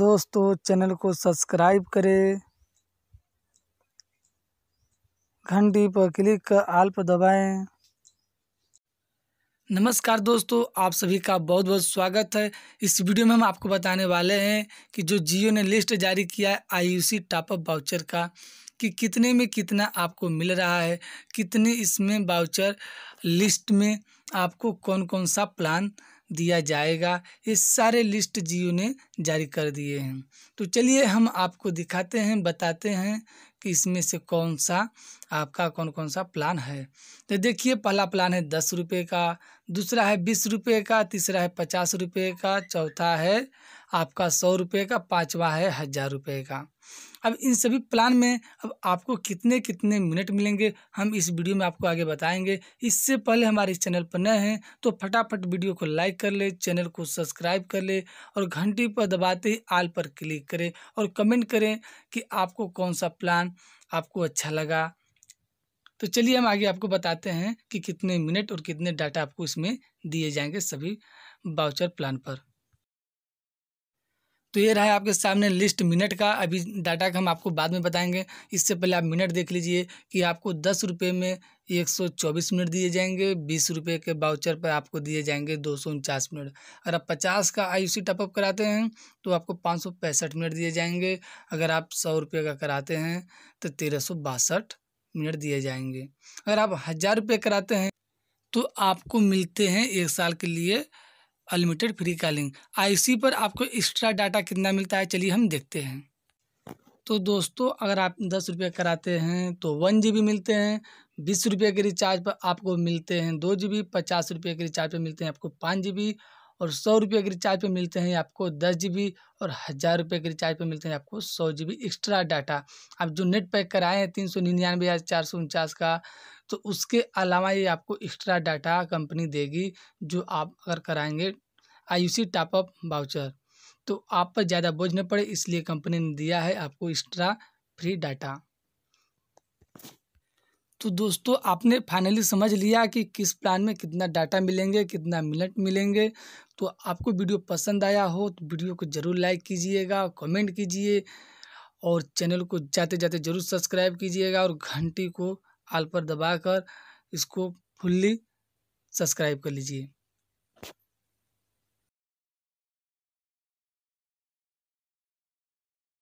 दोस्तों चैनल को सब्सक्राइब करें घंटी पर क्लिक कर आल पर दबाएं नमस्कार दोस्तों आप सभी का बहुत बहुत स्वागत है इस वीडियो में हम आपको बताने वाले हैं कि जो जियो ने लिस्ट जारी किया है I U C top up voucher का कि कितने में कितना आपको मिल रहा है कितने इसमें बाउचर लिस्ट में आपको कौन कौन सा प्लान दिया जाएगा ये सारे लिस्ट जियो ने जारी कर दिए हैं तो चलिए हम आपको दिखाते हैं बताते हैं कि इसमें से कौन सा आपका कौन कौन सा प्लान है तो देखिए पहला प्लान है दस रुपये का दूसरा है बीस रुपये का तीसरा है पचास रुपये का चौथा है आपका सौ रुपये का पाँचवा है हज़ार रुपये का अब इन सभी प्लान में अब आपको कितने कितने मिनट मिलेंगे हम इस वीडियो में आपको आगे बताएंगे इससे पहले हमारे इस चैनल पर नए हैं तो फटाफट वीडियो को लाइक कर ले चैनल को सब्सक्राइब कर ले और घंटी पर दबाते ही आल पर क्लिक करें और कमेंट करें कि आपको कौन सा प्लान आपको अच्छा लगा तो चलिए हम आगे आपको बताते हैं कि कितने मिनट और कितने डाटा आपको इसमें दिए जाएंगे सभी बाउचर प्लान पर तो ये रहा है आपके सामने लिस्ट मिनट का अभी डाटा का हम आपको बाद में बताएंगे इससे पहले आप मिनट देख लीजिए कि आपको दस रुपये में एक सौ चौबीस मिनट दिए जाएंगे बीस रुपये के बाउचर पर आपको दिए जाएंगे दो सौ उनचास मिनट अगर आप पचास का आई सी टॉपअप कराते हैं तो आपको पाँच सौ पैंसठ मिनट दिए जाएंगे अगर आप सौ रुपये का कराते हैं तो तेरह सौ बासठ मिनट दिए जाएंगे अगर आप हज़ार रुपये कराते हैं तो आपको मिलते हैं एक साल के लिए अनलिमिटेड फ्री कॉलिंग आईसी पर आपको एक्स्ट्रा डाटा कितना मिलता है चलिए हम देखते हैं तो दोस्तों अगर आप दस रुपये कराते हैं तो वन जी मिलते हैं बीस रुपये के रिचार्ज पर आपको मिलते हैं दो जी बी पचास रुपये के रिचार्ज पर मिलते हैं आपको पाँच जी और सौ रुपये के रिचार्ज पे मिलते हैं आपको दस जी बी और हज़ार रुपये के रिचार्ज पे मिलते हैं आपको सौ जी बी एक्स्ट्रा डाटा आप जो नेट पैक कराए हैं तीन सौ निन्यानवे या चार सौ उनचास का तो उसके अलावा ये आपको एक्स्ट्रा डाटा कंपनी देगी जो आप अगर कराएंगे I U C top up voucher तो आप पर ज़्यादा बोझ न पड़े इसलिए कंपनी ने दिया है आपको एक्स्ट्रा फ्री डाटा तो दोस्तों आपने फाइनली समझ लिया कि किस प्लान में कितना डाटा मिलेंगे कितना मिनट मिलेंगे तो आपको वीडियो पसंद आया हो तो वीडियो को ज़रूर लाइक कीजिएगा कमेंट कीजिए और चैनल को जाते जाते ज़रूर सब्सक्राइब कीजिएगा और घंटी को आल पर दबाकर इसको फुल्ली सब्सक्राइब कर लीजिए